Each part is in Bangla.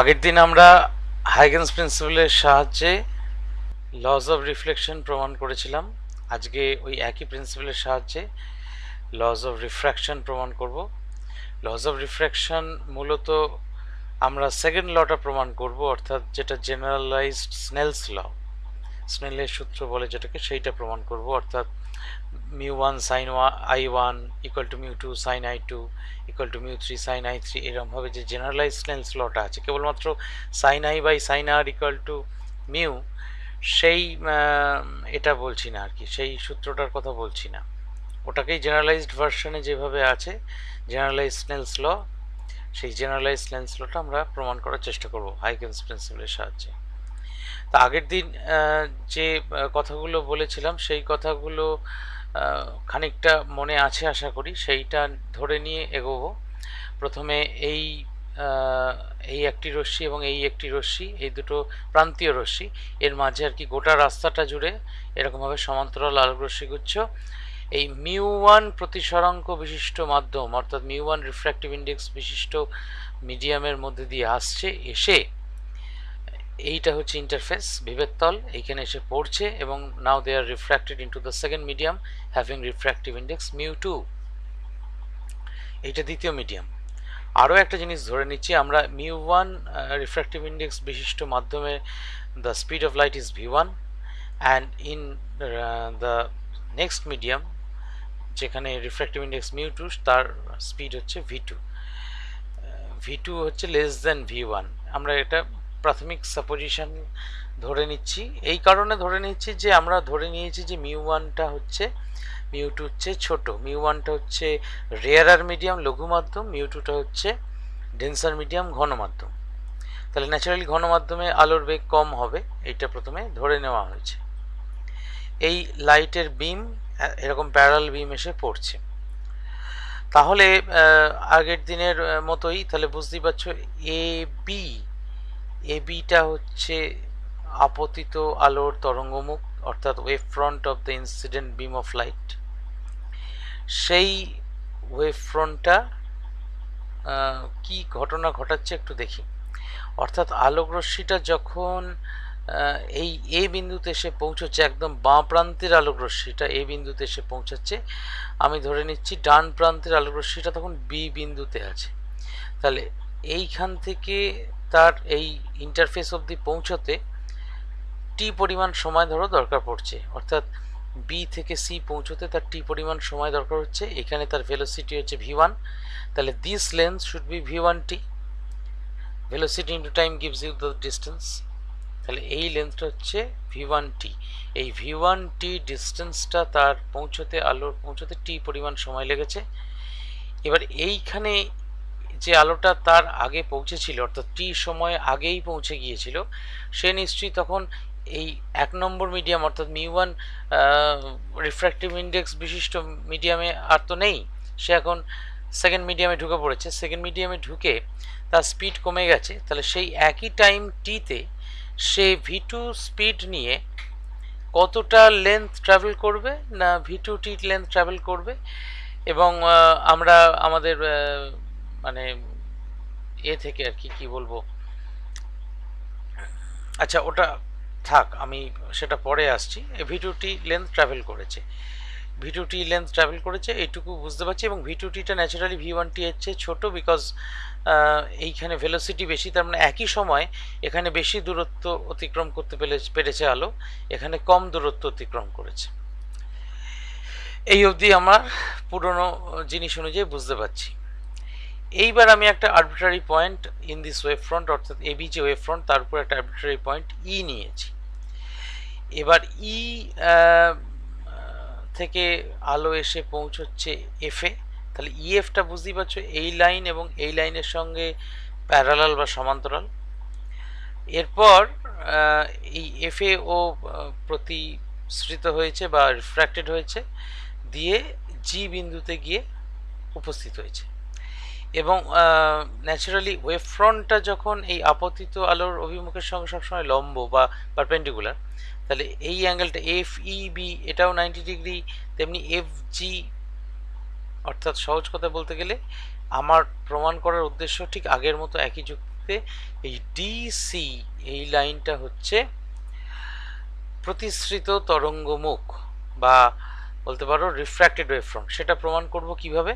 আগের দিন আমরা হাইগেন্স প্রিন্সিপালের সাহায্যে লস অফ রিফ্লেকশন প্রমাণ করেছিলাম আজকে ওই একই প্রিন্সিপালের সাহায্যে লস অফ রিফ্র্যাকশন প্রমাণ করব লস অফ রিফ্র্যাকশন মূলত আমরা সেকেন্ড লটা প্রমাণ করব অর্থাৎ যেটা জেনারেলাইজড স্নেলস ল স্নেলের সূত্র বলে যেটাকে সেইটা প্রমাণ করব অর্থাৎ mu1 sin i1 equal to mu2 sin i2 equal to mu3 sin i3 হবে যে জেনারেলাইজড লেন্স লটা আছে কেবলমাত্র sin i by sin r equal to mu সেই এটা বলছি না আর কি সেই সূত্রটার কথা বলছি না ওটাকেই জেনারেলাইজড ভার্সনে যেভাবে আছে জেনারেলাইজড লেন্স ল সেই জেনারেলাইজড লেন্স লটা আমরা প্রমাণ করার চেষ্টা করব হাইগেন্স প্রিন্সিপালের সাহায্যে তা আগের দিন যে কথাগুলো বলেছিলাম সেই কথাগুলো খানিকটা মনে আছে আশা করি সেইটা ধরে নিয়ে এগোবো প্রথমে এই এই একটি রশ্মি এবং এই একটি রশ্মি এই দুটো প্রান্তীয় রশ্মি এর মাঝে আর কি গোটা রাস্তাটা জুড়ে এরকমভাবে সমান্তরাল আলোক রশ্মিগুচ্ছ এই মিউ ওয়ান প্রতিসরাঙ্ক বিশিষ্ট মাধ্যম অর্থাৎ মিউ ওয়ান রিফ্র্যাক্টিভ ইন্ডেক্স বিশিষ্ট মিডিয়ামের মধ্যে দিয়ে আসছে এসে এইটা হচ্ছে ইন্টারফেস বিভেদ তল এখানে এসে পড়ছে এবং now they are refracted into the second medium having refractive index mu two এইটা দ্বিতীয় মিডিয়াম আরও একটা জিনিস ধরে নিচ্ছি আমরা মিউ ওয়ান রিফ্র্যাক্টিভ ইন্ডেক্স বিশিষ্ট মাধ্যমে the speed of light is V one and in the next medium যেখানে রিফ্র্যাক্টিভ ইন্ডেক্স মিউ টু তার স্পিড হচ্ছে ভি টু ভি টু হচ্ছে লেস দেন ভি ওয়ান আমরা এটা প্রাথমিক সাপোজিশন ধরে নিচ্ছি এই কারণে ধরে নিচ্ছি যে আমরা ধরে নিয়েছি যে মিউ ওয়ানটা হচ্ছে মিউ টু হচ্ছে ছোট মিউ ওয়ানটা হচ্ছে রেয়ারার মিডিয়াম লঘু মাধ্যম মিউ টুটা হচ্ছে ডেন্সার মিডিয়াম ঘন মাধ্যম তাহলে ন্যাচারালি ঘন মাধ্যমে আলোর বেগ কম হবে এটা প্রথমে ধরে নেওয়া হয়েছে এই লাইটের বিম এরকম প্যারাল বিম এসে পড়ছে তাহলে আগের দিনের মতোই তাহলে বুঝতেই পারছো এ বি এ বিটা হচ্ছে আপতিত আলোর তরঙ্গমুখ অর্থাৎ wave front of the incident beam of light সেই ওয়েভ ফ্রন্টটা কি ঘটনা ঘটাচ্ছে একটু দেখি অর্থাৎ আলোকরশ্মিটা যখন এই এ বিন্দুতে এসে পৌঁছচ্ছে একদম বাঁ প্রান্তের আলোকরশ্মিটা এ বিন্দুতে এসে পৌঁছাচ্ছে আমি ধরে নিচ্ছি ডান প্রান্তের আলোকরশ্মিটা তখন বি বিন্দুতে আছে তাহলে এইখান থেকে তার এই ইন্টারফেস অবধি পৌঁছতে টি পরিমাণ সময় ধরো দরকার পড়ছে অর্থাৎ বি থেকে সি পৌঁছতে তার টি পরিমাণ সময় দরকার হচ্ছে এখানে তার ভেলোসিটি হচ্ছে ভি ওয়ান তাহলে this length should be V one T velocity into time gives you the distance তাহলে এই লেন্থটা হচ্ছে ভি ওয়ান টি এই ভি ওয়ান টি ডিস্টেন্সটা তার পৌঁছতে আলোর পৌঁছতে টি পরিমাণ সময় লেগেছে এবার এইখানে যে আলোটা তার আগে পৌঁছেছিল অর্থাৎ টি সময় আগেই পৌঁছে গিয়েছিল সে নিশ্চয়ই তখন এই এক নম্বর মিডিয়াম অর্থাৎ মি ওয়ান রিফ্র্যাক্টিভ ইন্ডেক্স বিশিষ্ট মিডিয়ামে আর তো নেই সে এখন সেকেন্ড মিডিয়ামে ঢুকে পড়েছে সেকেন্ড মিডিয়ামে ঢুকে তার স্পিড কমে গেছে তাহলে সেই একই টাইম টিতে সে ভি টু স্পিড নিয়ে কতটা লেন্থ ট্রাভেল করবে না V two T length travel করবে এবং আমরা আমাদের মানে এ থেকে আর কি কি বলবো আচ্ছা ওটা থাক আমি সেটা পরে আসছি ভিডিওটি লেন্থ ট্রাভেল করেছে টি লেন্থ ট্রাভেল করেছে এইটুকু বুঝতে পারছি এবং টিটা ন্যাচারালি ভি ওয়ানটি হচ্ছে ছোটো বিকজ এইখানে ভেলোসিটি বেশি তার মানে একই সময় এখানে বেশি দূরত্ব অতিক্রম করতে পেরেছে আলো এখানে কম দূরত্ব অতিক্রম করেছে এই অবধি আমার পুরনো জিনিস অনুযায়ী বুঝতে পারছি এইবার আমি একটা arbitrary point in this wave front অর্থাৎ এবি যে ওয়েভ ফ্রন্ট তার উপর একটা আর্বিটারি পয়েন্ট ই নিয়েছি এবার ই e, থেকে আলো এসে পৌঁছচ্ছে এফে তাহলে ইএফটা e বুঝতেই পারছো এই লাইন এবং এই লাইনের সঙ্গে প্যারালাল বা সমান্তরাল এরপর এই এফে ও প্রতিশ্রিত হয়েছে বা রিফ্র্যাক্টেড হয়েছে দিয়ে জি বিন্দুতে গিয়ে উপস্থিত হয়েছে এবং ন্যাচারালি ওয়েব ফ্রন্টটা যখন এই আপতিত আলোর অভিমুখের সঙ্গে সবসময় লম্ব বা পারপেন্ডিকুলার তাহলে এই অ্যাঙ্গেলটা এফ ই বি এটাও নাইনটি ডিগ্রি তেমনি এফ জি অর্থাৎ সহজ কথা বলতে গেলে আমার প্রমাণ করার উদ্দেশ্য ঠিক আগের মতো একই যুক্তিতে এই ডিসি এই লাইনটা হচ্ছে প্রতিশ্রিত তরঙ্গমুখ বা বলতে পারো রিফ্র্যাক্টেড ওয়েভ ফ্রন্ট সেটা প্রমাণ করব কিভাবে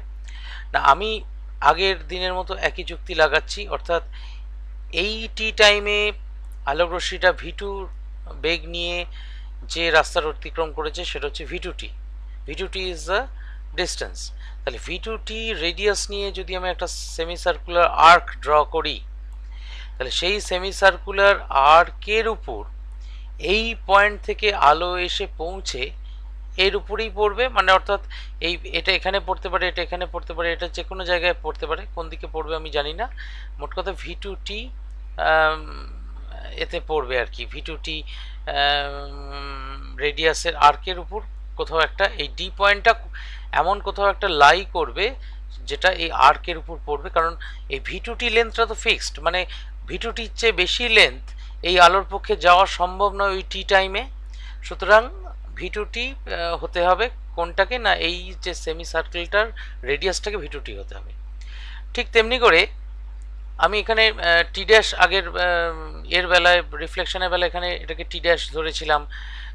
না আমি আগের দিনের মতো একই যুক্তি লাগাচ্ছি অর্থাৎ এই টি টাইমে আলোক রশ্মিটা ভিটুর বেগ নিয়ে যে রাস্তার অতিক্রম করেছে সেটা হচ্ছে V two T V two T is the distance তাহলে ভিটুটি রেডিয়াস নিয়ে যদি আমি একটা সেমি সার্কুলার আর্ক ড্র করি তাহলে সেই সেমি সার্কুলার আর্কের উপর এই পয়েন্ট থেকে আলো এসে পৌঁছে এর উপরেই পড়বে মানে অর্থাৎ এই এটা এখানে পড়তে পারে এটা এখানে পড়তে পারে এটা যে কোনো জায়গায় পড়তে পারে কোন দিকে পড়বে আমি জানি না মোট কথা ভি টু টি এতে পড়বে আর কি ভি টু টি রেডিয়াসের আর্কের উপর কোথাও একটা এই ডি পয়েন্টটা এমন কোথাও একটা লাই করবে যেটা এই আর্কের উপর পড়বে কারণ এই ভি টু টি লেন্থটা তো ফিক্সড মানে ভি টু টির চেয়ে বেশি লেন্থ এই আলোর পক্ষে যাওয়া সম্ভব নয় ওই টি টাইমে সুতরাং ভিটুটি হতে হবে কোনটাকে না এই যে সেমি সার্কেলটার রেডিয়াসটাকে ভিটুটি হতে হবে ঠিক তেমনি করে আমি এখানে টি ড্যাশ আগের এর বেলায় রিফ্লেকশনের বেলায় এখানে এটাকে টি ড্যাশ ধরেছিলাম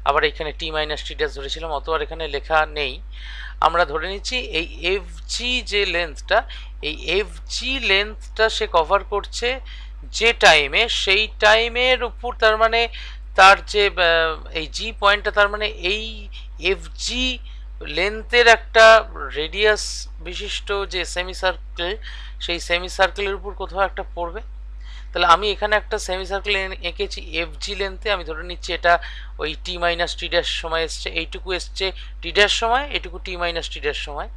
আবার এখানে টি মাইনাস টি ড্যাশ ধরেছিলাম অত আর এখানে লেখা নেই আমরা ধরে নিচ্ছি এই এফ জি যে লেন্থটা এই এফ জি লেন্থটা সে কভার করছে যে টাইমে সেই টাইমের উপর তার মানে তার যে এই জি পয়েন্টটা তার মানে এই এফ জি লেন্থের একটা রেডিয়াস বিশিষ্ট যে সেমি সার্কেল সেই সেমি সার্কেলের উপর কোথাও একটা পড়বে তাহলে আমি এখানে একটা সেমি সার্কেল এঁকেছি এফ জি লেন্থে আমি ধরে নিচ্ছি এটা ওই টি মাইনাস টি ড্যাশ সময় এসছে এইটুকু এসছে টি ড্যাশ সময় এটুকু টি মাইনাস টি ড্যাশ সময়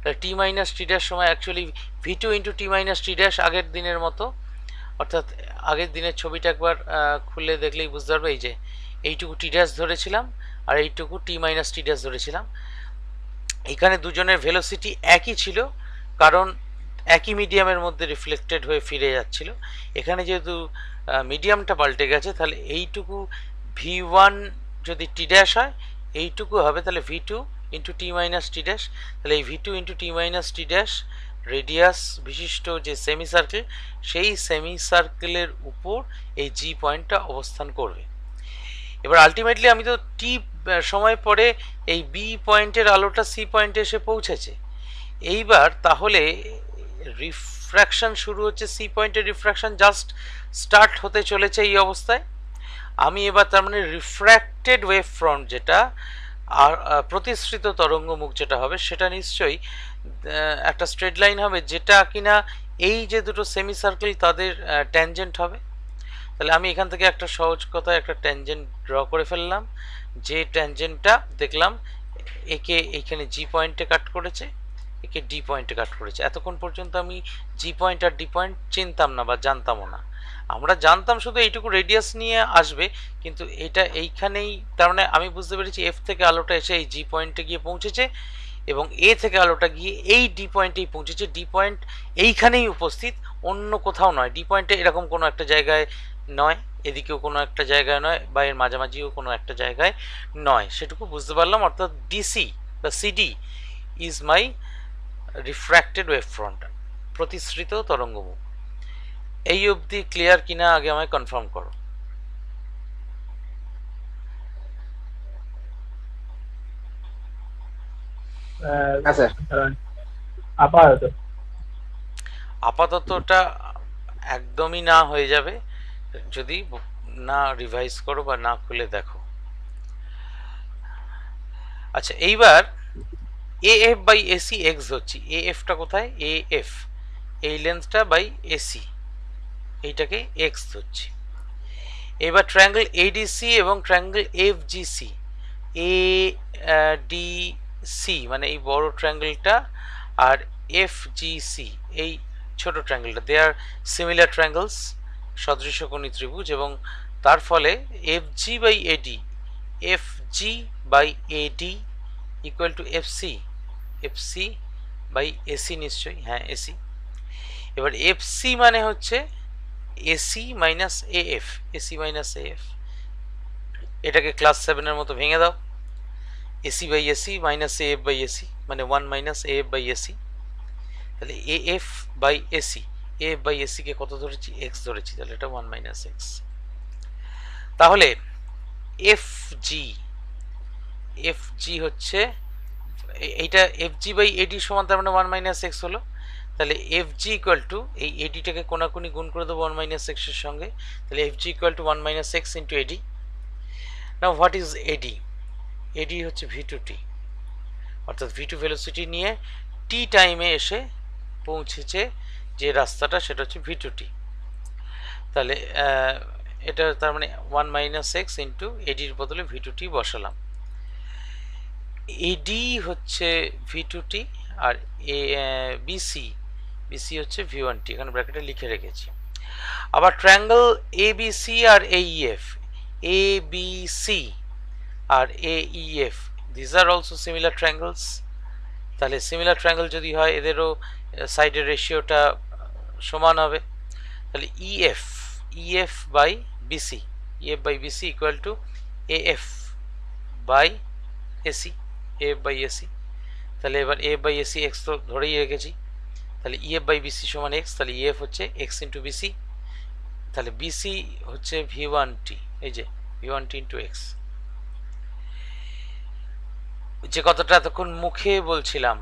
তাহলে টি মাইনাস টি ড্যাশ সময় actually V two into T minus T dash আগের দিনের মতো অর্থাৎ আগের দিনের ছবিটা একবার খুলে দেখলেই বুঝতে পারবে এই যে এইটুকু টি ড্যাশ ধরেছিলাম আর এইটুকু টি মাইনাস টি ড্যাস ধরেছিলাম এখানে দুজনের ভেলোসিটি একই ছিল কারণ একই মিডিয়ামের মধ্যে রিফ্লেক্টেড হয়ে ফিরে যাচ্ছিল এখানে যেহেতু মিডিয়ামটা পাল্টে গেছে তাহলে এইটুকু ভি ওয়ান যদি টি ড্যাশ হয় এইটুকু হবে তাহলে V two into T minus T dash তাহলে এই V two into T minus T dash radius বিশিষ্ট যে সেমি সার্কেল সেই সেমি সার্কেলের উপর এই জি পয়েন্টটা অবস্থান করবে এবার আলটিমেটলি আমি তো টি সময় পরে এই বি পয়েন্টের আলোটা সি পয়েন্টে এসে পৌঁছেছে এইবার তাহলে রিফ্র্যাকশন শুরু হচ্ছে সি পয়েন্টের রিফ্র্যাকশন জাস্ট স্টার্ট হতে চলেছে এই অবস্থায় আমি এবার তার মানে রিফ্র্যাক্টেড ওয়েভ ফ্রন্ট যেটা আর প্রতিশ্রিত তরঙ্গমুখ যেটা হবে সেটা নিশ্চয়ই একটা স্ট্রেট লাইন হবে যেটা কিনা এই যে দুটো সেমি সার্কেল তাদের ট্যানজেন্ট হবে তাহলে আমি এখান থেকে একটা সহজ কথা একটা ট্যানজেন্ট ড্র করে ফেললাম যে ট্যানজেন্টটা দেখলাম একে এখানে জি পয়েন্টে কাট করেছে একে ডি পয়েন্টে কাট করেছে এতক্ষণ পর্যন্ত আমি জি পয়েন্ট আর ডি পয়েন্ট চিনতাম না বা জানতামও না আমরা জানতাম শুধু এইটুকু রেডিয়াস নিয়ে আসবে কিন্তু এটা এইখানেই তার মানে আমি বুঝতে পেরেছি এফ থেকে আলোটা এসে এই জি পয়েন্টে গিয়ে পৌঁছেছে এবং এ থেকে আলোটা গিয়ে এই ডি পয়েন্টেই পৌঁছেছে ডি পয়েন্ট এইখানেই উপস্থিত অন্য কোথাও নয় ডি পয়েন্টে এরকম কোনো একটা জায়গায় নয় এদিকেও কোনো একটা জায়গায় নয় বা এর মাঝামাঝিও কোনো একটা জায়গায় নয় সেটুকু বুঝতে পারলাম অর্থাৎ ডিসি বা CD is my refracted wave front প্রতিশ্রিত তরঙ্গমুখ এই অবধি ক্লিয়ার কিনা আগে আমায় কনফার্ম করো আপাতত আপাততটা একদমই না হয়ে যাবে যদি না রিভাইজ করো বা না খুলে দেখো আচ্ছা এইবার A F by AC X হচ্ছে এ এফটা কোথায় এ এফ এই লেন্সটা বাই এসি এইটাকে এক্স ধরছি এবার ট্রায়াঙ্গেল এডিসি এবং triangle F GC A D C মানে এই বড় ট্রাঙ্গেলটা আর এফ জি সি এই ছোট ট্রাঙ্গেলটা দে আর সিমিলার ট্রাঙ্গেলস সদৃশ কোণী ত্রিভুজ এবং তার ফলে F G by AD F G by AD equal to F C F C by AC নিশ্চয়ই হ্যাঁ এসি এবার এফ সি মানে হচ্ছে AC minus A F AC minus A F এটাকে ক্লাস সেভেনের মতো ভেঙে দাও AC by AC minus A F by AC মানে one minus A F by AC তাহলে A F by AC A F by এসিকে কত ধরেছি এক্স ধরেছি তাহলে এটা ওয়ান মাইনাস এক্স তাহলে এফ জি এফ জি হচ্ছে এইটা এফ জি বাই এডি সমান তার মানে ওয়ান মাইনাস এক্স হলো তাহলে এফ জি ইকুয়াল টু এই এডিটাকে কোনাকুনি গুণ করে দেবো ওয়ান মাইনাস এক্সের সঙ্গে তাহলে F G equal to one minus X into AD না হোয়াট ইজ এডি এডি হচ্ছে ভি টু টি অর্থাৎ ভি টু ভেলোসিটি নিয়ে টি টাইমে এসে পৌঁছেছে যে রাস্তাটা সেটা হচ্ছে ভি টু টি তাহলে এটা তার মানে ওয়ান মাইনাস এক্স ইন্টু এডির বদলে ভি টু টি বসালাম এডি হচ্ছে ভি টু টি আর এ বিসি বিসি হচ্ছে ভি ওয়ান টি এখানে ব্র্যাকেটে লিখে রেখেছি আবার ট্রায়াঙ্গেল এ বি সি আর এইএফ এ বি সি আর A E F these are also similar triangles তাহলে সিমিলার ট্রায়াঙ্গেল যদি হয় এদেরও সাইডের রেশিওটা সমান হবে তাহলে E F E F by BC F by BC equal to A F by AC F by AC তাহলে এবার এফ বাই এসি এক্স তো ধরেই রেখেছি তাহলে ই এফ বাই বিসি সমান এক্স তাহলে ই e, এফ হচ্ছে এক্স ইন্টু বিসি তাহলে বিসি হচ্ছে ভি ওয়ান টি এই যে V one T into X যে কথাটা এতক্ষণ মুখে বলছিলাম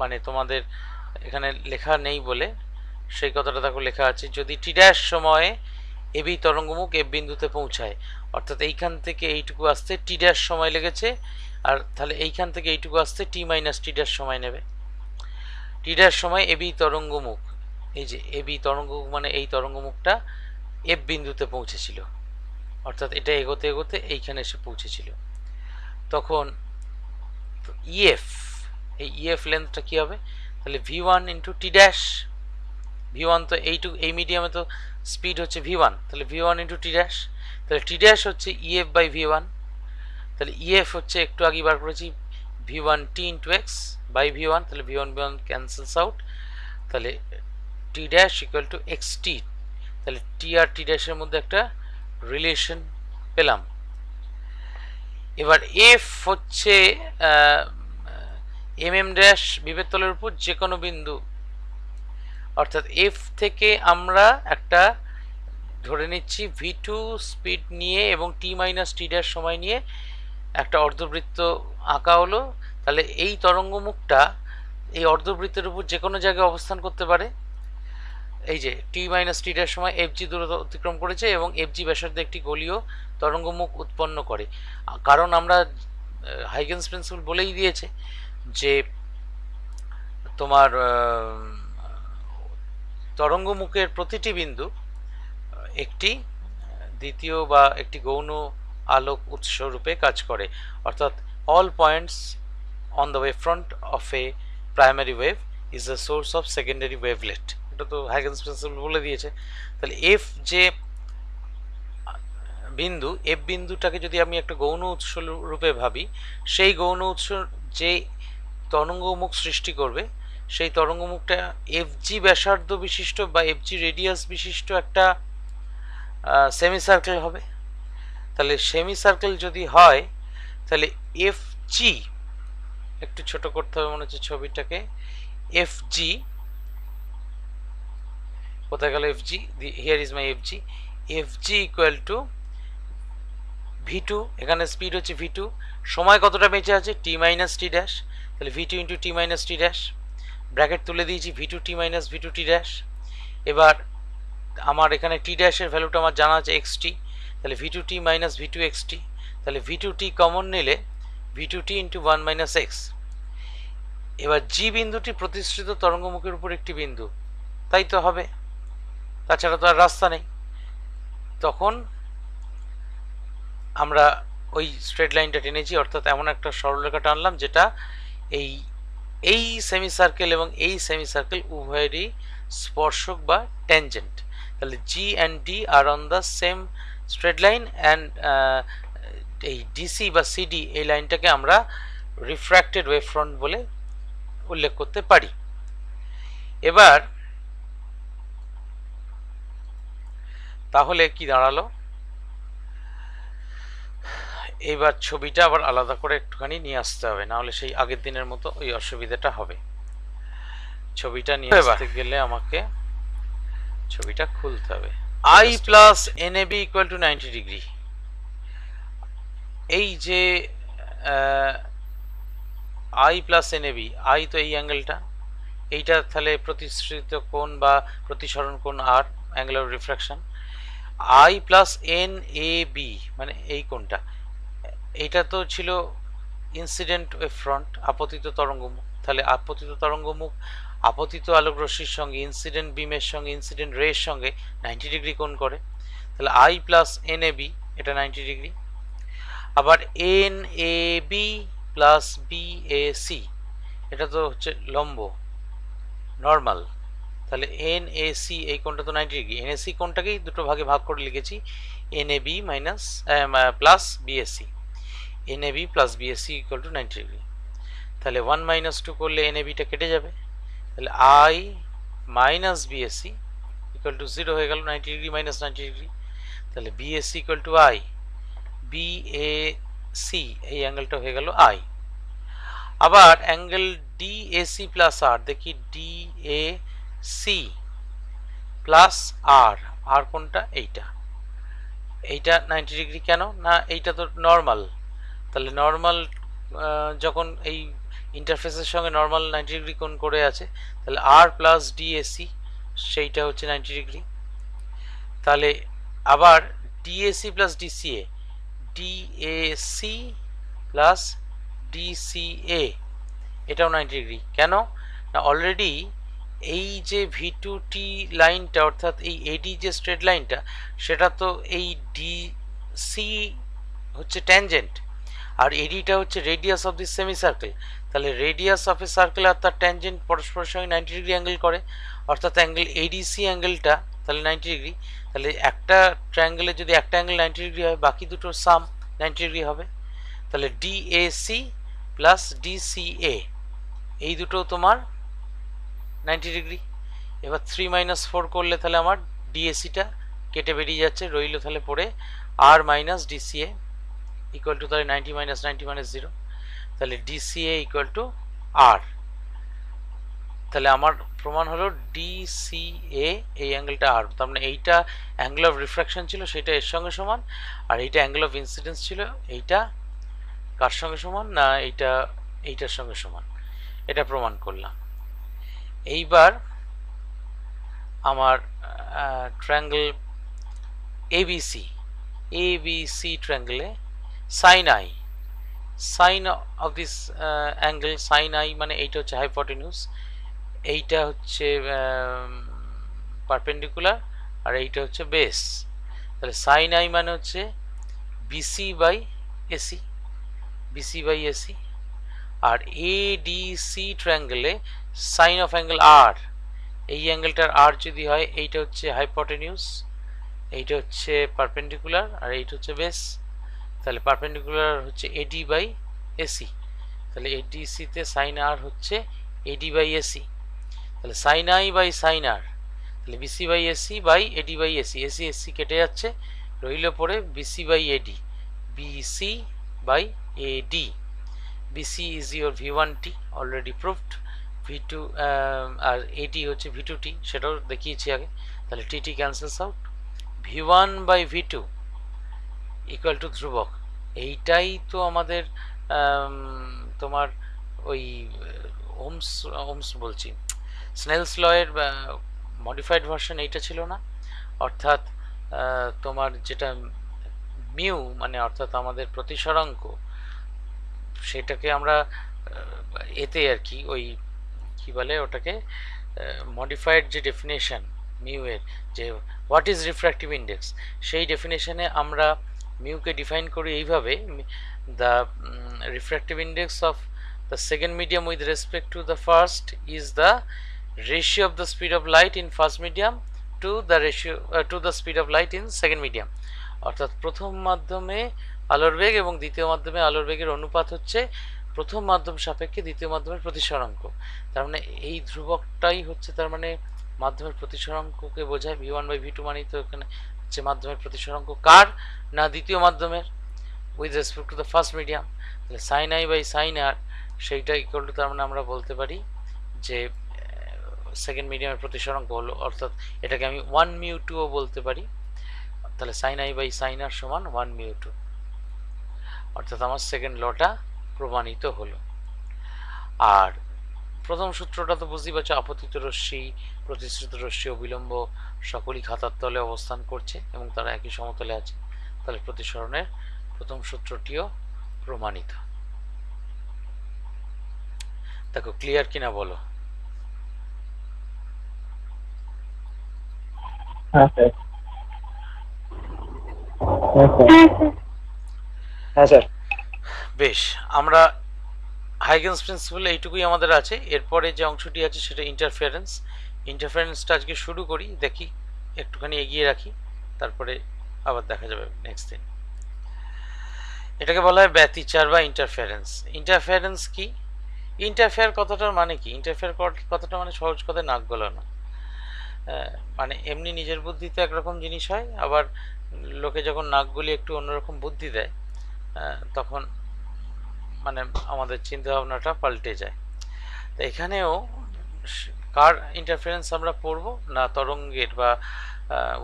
মানে তোমাদের এখানে লেখা নেই বলে সেই কথাটা দেখো লেখা আছে যদি টি ড্যাশ সময়ে এবি তরঙ্গমুখ এ বিন্দুতে পৌঁছায় অর্থাৎ এইখান থেকে এইটুকু আসতে টি ড্যাস সময় লেগেছে আর তাহলে এইখান থেকে এইটুকু আসতে টি মাইনাস টি ড্যাশ সময় নেবে টি ড্যাশ সময় এবি তরঙ্গমুখ এই যে এবি তরঙ্গমুখ মানে এই তরঙ্গমুখটা এফ বিন্দুতে পৌঁছেছিল অর্থাৎ এটা এগোতে এগোতে এইখানে এসে পৌঁছেছিল তখন তো e ইএফ এই ইএফ লেন্থটা কী হবে তাহলে V one into T dash V one তো টু এই মিডিয়ামে তো স্পিড হচ্ছে ভি ওয়ান তাহলে V one into T dash তাহলে টি ড্যাশ হচ্ছে ইএফ বাই ভি ওয়ান তাহলে ইএফ e হচ্ছে একটু আগে বার করেছি V one T into X by V one তাহলে V one V one cancels out তাহলে T dash equal to X T তাহলে টি আর টি ড্যাশের মধ্যে একটা রিলেশন পেলাম এবার এফ হচ্ছে এম এম ড্যাশ বিভেদতলের উপর যে কোনো বিন্দু অর্থাৎ এফ থেকে আমরা একটা ধরে নিচ্ছি ভি টু স্পিড নিয়ে এবং টি মাইনাস টি ড্যাশ সময় নিয়ে একটা অর্ধবৃত্ত আঁকা হলো তাহলে এই তরঙ্গমুখটা এই অর্ধবৃত্তের উপর যে কোনো জায়গায় অবস্থান করতে পারে এই যে টি মাইনাস টিটার সময় এফজি দূরত্ব অতিক্রম করেছে এবং এফজি ব্যাসার্ধে একটি গোলীয় তরঙ্গমুখ উৎপন্ন করে কারণ আমরা হাইগেন্স প্রিন্সিপাল বলেই দিয়েছে যে তোমার তরঙ্গমুখের প্রতিটি বিন্দু একটি দ্বিতীয় বা একটি গৌণ আলোক উৎস রূপে কাজ করে অর্থাৎ all points on the wave front of a primary wave is the source of secondary wavelet এটা তো হাইগেন্স প্রিন্সিপাল বলে দিয়েছে তাহলে এফ যে বিন্দু এফ বিন্দুটাকে যদি আমি একটা গৌণ উৎস রূপে ভাবি সেই গৌণ উৎস যে তরঙ্গমুখ সৃষ্টি করবে সেই তরঙ্গমুখটা জি ব্যাসার্ধ বিশিষ্ট বা এফ জি রেডিয়াস বিশিষ্ট একটা সেমি সার্কেল হবে তাহলে সেমি সার্কেল যদি হয় তাহলে এফ জি একটু ছোট করতে হবে মনে হচ্ছে ছবিটাকে এফ জি কোথায় গেল F G here is my F G F G equal to V two এখানে স্পিড হচ্ছে ভি টু সময় কতটা বেঁচে আছে টি মাইনাস টি ড্যাশ তাহলে V two into T minus T dash bracket তুলে দিয়েছি V two T minus V two T dash এবার আমার এখানে টি ড্যাশের ভ্যালুটা আমার জানা আছে এক্স টি তাহলে V two T minus V two X T তাহলে ভি টু টি কমন নিলে V two T into one minus X এবার জি বিন্দুটি প্রতিষ্ঠিত তরঙ্গমুখের উপর একটি বিন্দু তাই তো হবে তাছাড়া তো আর রাস্তা নেই তখন আমরা ওই স্ট্রেট লাইনটা টেনেছি অর্থাৎ এমন একটা সরলরেখা টানলাম যেটা এই এই সেমি সার্কেল এবং এই সেমি সার্কেল উভয়েরই স্পর্শক বা ট্যানজেন্ট তাহলে G and D are on the same straight line and এই ডিসি বা সিডি এই লাইনটাকে আমরা রিফ্র্যাক্টেড ওয়েফ্রন্ট বলে উল্লেখ করতে পারি এবার তাহলে কি দাঁড়ালো এইবার ছবিটা আবার আলাদা করে একটুখানি নিয়ে আসতে হবে নাহলে সেই আগের দিনের মতো ওই অসুবিধাটা হবে ছবিটা নিয়ে আসতে গেলে আমাকে ছবিটা খুলতে হবে I plus N A B equal to ninety degree এই যে I plus N A B I তো এই অ্যাঙ্গেলটা এইটা তাহলে প্রতিশ্রিত কোণ বা প্রতিসরণ কোণ R angle of refraction I plus N A B মানে এই কোনটা এটা তো ছিল ইনসিডেন্ট ওয়ে ফ্রন্ট আপতিত তরঙ্গমুখ তাহলে আপতিত তরঙ্গমুখ আপতিত আলোকরশ্মির সঙ্গে ইনসিডেন্ট বিমের সঙ্গে ইনসিডেন্ট এর সঙ্গে নাইনটি ডিগ্রি কোন করে তাহলে I plus N A B এটা নাইনটি ডিগ্রি আবার N A B plus B A C এটা তো হচ্ছে লম্ব নর্মাল তাহলে এন এ সি এই কোনটা তো ninety degree N A C কোনটাকেই দুটো ভাগে ভাগ করে লিখেছি N A B minus plus BSC N A B plus BSC equal to ninety degree তাহলে ওয়ান মাইনাস টু করলে এন এ বিটা কেটে যাবে তাহলে I minus BSC equal to zero হয়ে গেল ninety degree minus ninety degree তাহলে BSC equal to I B A C এই অ্যাঙ্গেলটা হয়ে গেল আই আবার angle D C plus R দেখি D A C plus R আর কোনটা এইটা এইটা নাইনটি ডিগ্রি কেন না এইটা তো নর্মাল তাহলে নর্মাল যখন এই ইন্টারফেসের সঙ্গে নর্মাল নাইনটি ডিগ্রি কোন করে আছে তাহলে আর প্লাস ডিএসি সেইটা হচ্ছে নাইনটি ডিগ্রি তাহলে আবার DAC plus DCA DAC plus DCA এটাও নাইনটি ডিগ্রি কেন না অলরেডি এই যে ভি টু টি লাইনটা অর্থাৎ এই এডি যে স্ট্রেট লাইনটা সেটা তো এই ডি সি হচ্ছে ট্যানজেন্ট আর এডিটা হচ্ছে radius of the semi circle তাহলে রেডিয়াস অফ এ সার্কেল আর তার ট্যানজেন্ট পরস্পরের সঙ্গে নাইনটি ডিগ্রি অ্যাঙ্গেল করে অর্থাৎ অ্যাঙ্গেল এডিসি অ্যাঙ্গেলটা তাহলে নাইনটি ডিগ্রি তাহলে একটা ট্রায়াঙ্গেলে যদি একটা অ্যাঙ্গেল নাইনটি ডিগ্রি হয় বাকি দুটোর সাম নাইনটি ডিগ্রি হবে তাহলে ডিএসি প্লাস ডিসিএ এই দুটো তোমার নাইনটি ডিগ্রি এবার থ্রি মাইনাস ফোর করলে তাহলে আমার ডিএসিটা কেটে বেরিয়ে যাচ্ছে রইল তাহলে পড়ে R minus DCA equal to তাহলে ninety minus ninety minus zero তাহলে ডিসিএ ইকুয়াল টু আর তাহলে আমার প্রমাণ হলো ডিসিএ এই অ্যাঙ্গেলটা আর তার মানে এইটা অ্যাঙ্গেল অফ রিফ্র্যাকশন ছিল সেটা এর সঙ্গে সমান আর এইটা অ্যাঙ্গেল অফ ইনসিডেন্স ছিল এইটা কার সঙ্গে সমান না এইটা এইটার সঙ্গে সমান এটা প্রমাণ করলাম এইবার আমার ট্রায়াঙ্গেল এবিসি এবিসি ট্রায়াঙ্গেলে sine I sine of this angle sine I মানে এইটা হচ্ছে হাইপটেনিউস এইটা হচ্ছে পারপেন্ডিকুলার আর এইটা হচ্ছে বেস তাহলে সাইন আই মানে হচ্ছে BC by AC BC by AC আর এডিসি ট্রায়াঙ্গেলে সাইন অফ অ্যাঙ্গেল আর এই অ্যাঙ্গেলটার আর যদি হয় এইটা হচ্ছে হাইপটেনিউস এইটা হচ্ছে পারপেন্ডিকুলার আর এইটা হচ্ছে বেস তাহলে পারপেন্ডিকুলার হচ্ছে এডি বাই এসি তাহলে সিতে সাইন আর হচ্ছে এডি বাই এসি তাহলে sine I by sine R তাহলে BC by AC by AD by AC AC AC কেটে যাচ্ছে রইল পরে BC by AD BC by AD BC is your V one T already proved V two um, আর এটি হচ্ছে ভি টু টি সেটাও দেখিয়েছি আগে তাহলে T T cancels out V one by V two equal to ধ্রুবক এইটাই তো আমাদের um, তোমার ওই ওমস uh, ওমস বলছি স্নেলস লয়ের মডিফাইড ভার্সন এইটা ছিল না অর্থাৎ uh, তোমার যেটা মিউ মানে অর্থাৎ আমাদের প্রতিসরাঙ্ক সেটাকে আমরা uh, এতে আর কি ওই কি বলে ওটাকে মডিফাইড যে ডেফিনেশান মিউয়ের যে হোয়াট ইজ রিফ্র্যাক্টিভ ইন্ডেক্স সেই ডেফিনেশানে আমরা মিউকে ডিফাইন করি এইভাবে the refractive index of the second medium with respect to the first is the ratio of the speed of light in first medium to the ratio to the speed of light in second medium অর্থাৎ প্রথম মাধ্যমে আলোর বেগ এবং দ্বিতীয় মাধ্যমে আলোর বেগের অনুপাত হচ্ছে প্রথম মাধ্যম সাপেক্ষে দ্বিতীয় মাধ্যমের প্রতিসরাঙ্ক তার মানে এই ধ্রুবকটাই হচ্ছে তার মানে মাধ্যমের প্রতিসরাঙ্ককে বোঝায় V one by V two মানেই তো এখানে হচ্ছে মাধ্যমের প্রতিসরাঙ্ক কার না দ্বিতীয় মাধ্যমের with respect to the first medium তাহলে sine I by sine R সেইটা ইকুয়াল টু তার মানে আমরা বলতে পারি যে সেকেন্ড মিডিয়ামের প্রতিসরাঙ্ক হলো অর্থাৎ এটাকে আমি ওয়ান মিউ টুও বলতে পারি তাহলে sine I by sine R সমান ওয়ান মিউ টু অর্থাৎ আমার সেকেন্ড লটা প্রমাণিত হলো আর প্রথম সূত্রটা তো বুঝতেই পারছো আপতিত রশ্মি প্রতিশ্রুত রশ্মি অবিলম্ব সকলই খাতার তলে অবস্থান করছে এবং তারা একই সমতলে আছে তাহলে প্রতিসরণের প্রথম সূত্রটিও প্রমাণিত দেখো ক্লিয়ার কিনা বলো হ্যাঁ স্যার হ্যাঁ, হ্যাঁ, বেশ আমরা হাইগেন্স প্রিন্সিপাল এইটুকুই আমাদের আছে এরপরে যে অংশটি আছে সেটা ইন্টারফেরেন্স ইন্টারফেরেন্সটা আজকে শুরু করি দেখি একটুখানি এগিয়ে রাখি তারপরে আবার দেখা যাবে নেক্সট দিন এটাকে বলা হয় ব্যতিচার বা ইন্টারফারেন্স ইন্টারফারেন্স কি ইন্টারফেয়ার কথাটার মানে কি ইন্টারফেয়ার কথাটা মানে সহজ কথায় নাক গলানো মানে এমনি নিজের বুদ্ধিতে একরকম জিনিস হয় আবার লোকে যখন নাক একটু অন্যরকম বুদ্ধি দেয় তখন মানে আমাদের চিন্তাভাবনাটা পাল্টে যায় তো এখানেও কার ইন্টারফারেন্স আমরা পড়ব না তরঙ্গের বা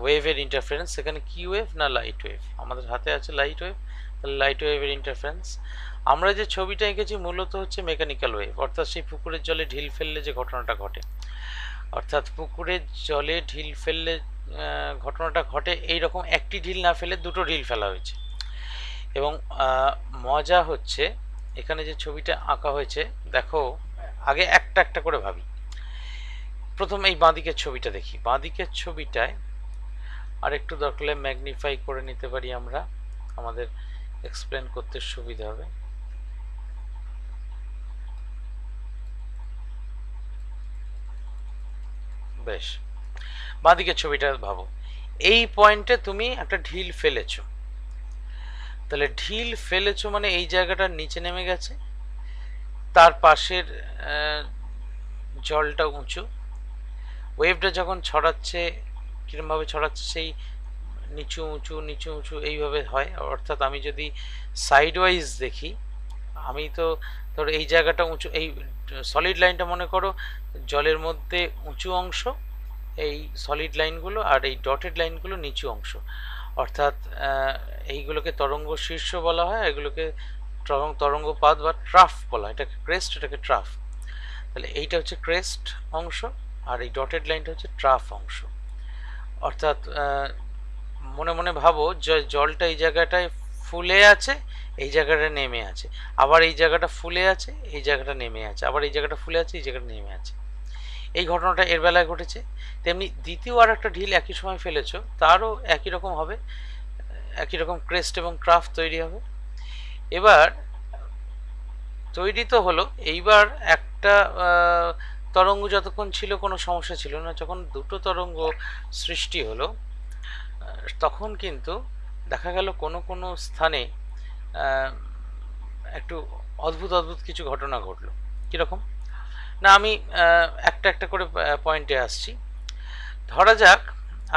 ওয়েভের ইন্টারফারেন্স সেখানে কি ওয়েভ না লাইট ওয়েভ আমাদের হাতে আছে লাইট ওয়েভ তাহলে লাইট ওয়েভের ইন্টারফারেন্স আমরা যে ছবিটা এঁকেছি মূলত হচ্ছে মেকানিক্যাল ওয়েভ অর্থাৎ সেই পুকুরের জলে ঢিল ফেললে যে ঘটনাটা ঘটে অর্থাৎ পুকুরের জলে ঢিল ফেললে ঘটনাটা ঘটে এই রকম একটি ঢিল না ফেলে দুটো ঢিল ফেলা হয়েছে এবং মজা হচ্ছে এখানে যে ছবিটা আঁকা হয়েছে দেখো আগে একটা একটা করে ভাবি প্রথম এই বাঁদিকের ছবিটা দেখি বাঁদিকের ছবিটায় আর একটু দরকার ম্যাগনিফাই করে নিতে পারি আমরা আমাদের এক্সপ্লেন করতে সুবিধা হবে বেশ বাঁদিকের ছবিটা ভাবো এই পয়েন্টে তুমি একটা ঢিল ফেলেছো তাহলে ঢিল ফেলেছো মানে এই জায়গাটার নিচে নেমে গেছে তার পাশের জলটা উঁচু ওয়েভটা যখন ছড়াচ্ছে কীরমভাবে ছড়াচ্ছে সেই নিচু উঁচু নিচু উঁচু এইভাবে হয় অর্থাৎ আমি যদি সাইড ওয়াইজ দেখি আমি তো ধরো এই জায়গাটা উঁচু এই সলিড লাইনটা মনে করো জলের মধ্যে উঁচু অংশ এই সলিড লাইনগুলো আর এই ডটেড লাইনগুলো নিচু অংশ অর্থাৎ এইগুলোকে তরঙ্গ শীর্ষ বলা হয় এগুলোকে তরঙ্গ তরঙ্গপাত বা ট্রাফ বলা এটাকে ক্রেস্ট এটাকে ট্রাফ তাহলে এইটা হচ্ছে ক্রেস্ট অংশ আর এই ডটেড লাইনটা হচ্ছে ট্রাফ অংশ অর্থাৎ মনে মনে ভাবো যে জলটা এই জায়গাটায় ফুলে আছে এই জায়গাটা নেমে আছে আবার এই জায়গাটা ফুলে আছে এই জায়গাটা নেমে আছে আবার এই জায়গাটা ফুলে আছে এই জায়গাটা নেমে আছে এই ঘটনাটা এর বেলায় ঘটেছে তেমনি দ্বিতীয় আর একটা ঢিল একই সময় ফেলেছ তারও একই রকম হবে একই রকম ক্রেস্ট এবং ক্রাফ্ট তৈরি হবে এবার তৈরি তো হলো এইবার একটা তরঙ্গ যতক্ষণ ছিল কোনো সমস্যা ছিল না যখন দুটো তরঙ্গ সৃষ্টি হলো তখন কিন্তু দেখা গেল কোনো কোনো স্থানে একটু অদ্ভুত অদ্ভুত কিছু ঘটনা ঘটলো কীরকম না আমি একটা একটা করে পয়েন্টে আসছি ধরা যাক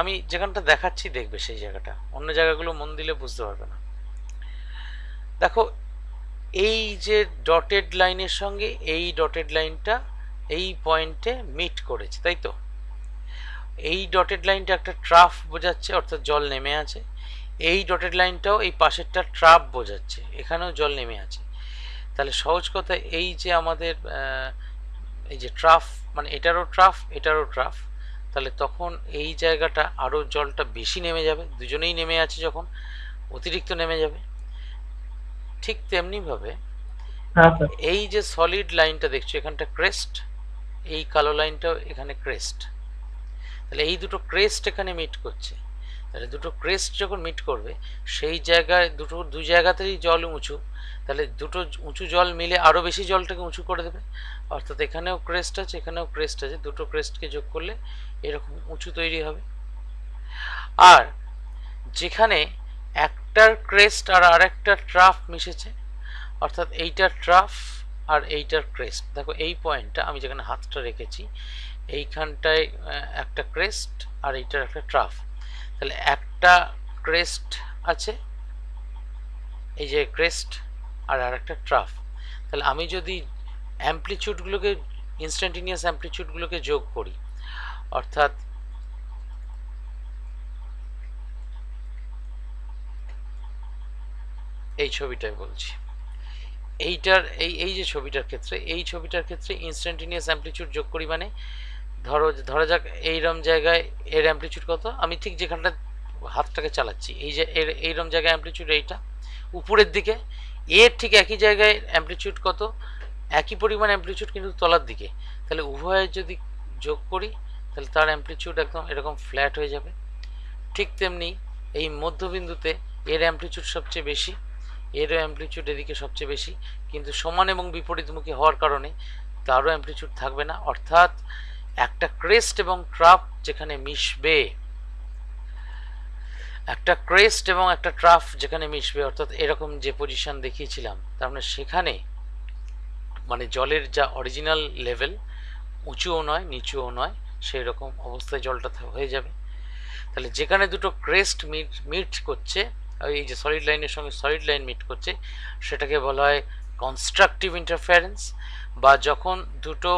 আমি যেখানটা দেখাচ্ছি দেখবে সেই জায়গাটা অন্য জায়গাগুলো মন দিলে বুঝতে পারবে না দেখো এই যে ডটেড লাইনের সঙ্গে এই ডটেড লাইনটা এই পয়েন্টে মিট করেছে তাই তো এই ডটেড লাইনটা একটা ট্রাফ বোঝাচ্ছে অর্থাৎ জল নেমে আছে এই ডটেড লাইনটাও এই পাশেরটা ট্রাফ বোঝাচ্ছে এখানেও জল নেমে আছে তাহলে সহজ কথা এই যে আমাদের এই যে ট্রাফ মানে এটারও ট্রাফ এটারও ট্রাফ তাহলে তখন এই জায়গাটা আরও জলটা বেশি নেমে যাবে দুজনেই নেমে আছে যখন অতিরিক্ত নেমে যাবে ঠিক তেমনিভাবে হ্যাঁ, এই যে সলিড লাইনটা দেখছো এখানটা ক্রেস্ট এই কালো লাইনটাও এখানে ক্রেস্ট তাহলে এই দুটো ক্রেস্ট এখানে মিট করছে তাহলে দুটো ক্রেস্ট যখন মিট করবে সেই জায়গায় দুটো দুই জায়গাতেই জল উঁচু তাহলে দুটো উঁচু জল মিলে আরও বেশি জলটাকে উঁচু করে দেবে অর্থাৎ এখানেও ক্রেস্ট আছে এখানেও ক্রেস্ট আছে দুটো ক্রেস্টকে যোগ করলে এরকম উঁচু তৈরি হবে আর যেখানে একটার ক্রেস্ট আর আরেকটার ট্রাফ মিশেছে অর্থাৎ এইটার ট্রাফ আর এইটার ক্রেস্ট দেখো এই পয়েন্টটা আমি যেখানে হাতটা রেখেছি এইখানটায় একটা ক্রেস্ট আর এইটার একটা ট্রাফ তাহলে একটা ক্রেস্ট আছে এই যে ক্রেস্ট আর আর একটা ট্রাফ তাহলে আমি যদি অ্যাম্পলিচিউডগুলোকে ইনস্ট্যান্টিনিয়াস অ্যাম্পলিচিউডগুলোকে যোগ করি অর্থাৎ এই ছবিটাই বলছি এইটার এই এই যে ছবিটার ক্ষেত্রে এই ছবিটার ক্ষেত্রে ইনস্ট্যান্টিনিয়াস অ্যাম্পলিচিউড যোগ করি মানে ধরো ধরা যাক এইরম জায়গায় এর অ্যাম্পলিচিউড কত আমি ঠিক যেখানটা হাতটাকে চালাচ্ছি এই যে এর এইরম জায়গায় অ্যাম্পলিচিউড এইটা উপরের দিকে এর ঠিক একই জায়গায় অ্যাম্পলিচিউড কত একই পরিমাণ অ্যাম্পলিচিউড কিন্তু তলার দিকে তাহলে উভয়ের যদি যোগ করি তাহলে তার অ্যাম্পলিচিউড একদম এরকম ফ্ল্যাট হয়ে যাবে ঠিক তেমনি এই মধ্যবিন্দুতে এর অ্যাম্পলিচিউড সবচেয়ে বেশি এরও অ্যাম্পলিচিউড এদিকে সবচেয়ে বেশি কিন্তু সমান এবং বিপরীতমুখী হওয়ার কারণে তারও অ্যাম্পলিচিউড থাকবে না অর্থাৎ একটা ক্রেস্ট এবং ট্রাফ যেখানে মিশবে একটা ক্রেস্ট এবং একটা ট্রাফ যেখানে মিশবে অর্থাৎ এরকম যে পজিশন দেখিয়েছিলাম তার মানে সেখানে মানে জলের যা অরিজিনাল লেভেল উঁচুও নয় নিচুও নয় সেই রকম অবস্থায় জলটা হয়ে যাবে তাহলে যেখানে দুটো ক্রেস্ট মিট মিট করছে এই যে সলিড লাইনের সঙ্গে সলিড লাইন মিট করছে সেটাকে বলা হয় কনস্ট্রাকটিভ ইন্টারফারেন্স বা যখন দুটো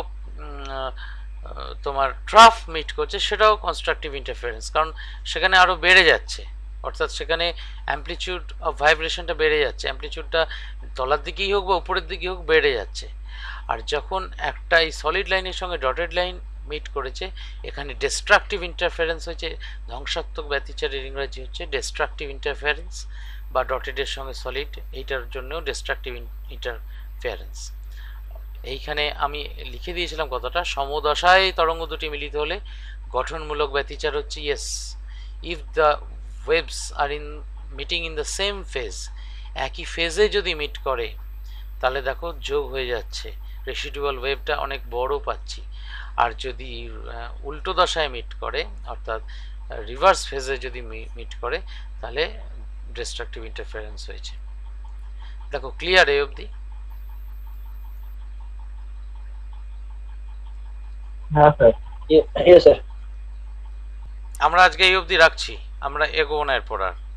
তোমার ট্রাফ মিট করছে সেটাও কনস্ট্রাকটিভ ইন্টারফিয়ারেন্স কারণ সেখানে আরও বেড়ে যাচ্ছে অর্থাৎ সেখানে অ্যাম্পলিচিউড অফ ভাইব্রেশনটা বেড়ে যাচ্ছে অ্যাম্পলিচিউডটা তলার দিকেই হোক বা উপরের দিকেই হোক বেড়ে যাচ্ছে আর যখন একটা এই সলিড লাইনের সঙ্গে ডটেড লাইন মিট করেছে এখানে ডিস্ট্রাকটিভ ইন্টারফিয়ারেন্স হয়েছে ধ্বংসাত্মক ব্যতিচারের ইংরাজি হচ্ছে ডিস্ট্রাকটিভ ইন্টারফিয়ারেন্স বা ডটেডের সঙ্গে সলিড এইটার জন্যও ডিস্ট্রাকটিভ ইন্টারফিয়ারেন্স এইখানে আমি লিখে দিয়েছিলাম কথাটা সমদশায় তরঙ্গ দুটি মিলিত হলে গঠনমূলক ব্যতিচার হচ্ছে yes if the waves are in meeting in the same phase একই ফেজে যদি মিট করে তাহলে দেখো যোগ হয়ে যাচ্ছে রেসিডুয়াল ওয়েভটা অনেক বড় পাচ্ছি আর যদি উল্টো দশায় মিট করে অর্থাৎ রিভার্স ফেজে যদি মিট করে তাহলে ডিস্ট্রাকটিভ ইন্টারফারেন্স হয়েছে দেখো ক্লিয়ার এই অবধি হ্যাঁ ইয়ে, ইয়ে, আমরা আজকে এই অবধি রাখছি আমরা এগোবো পর আর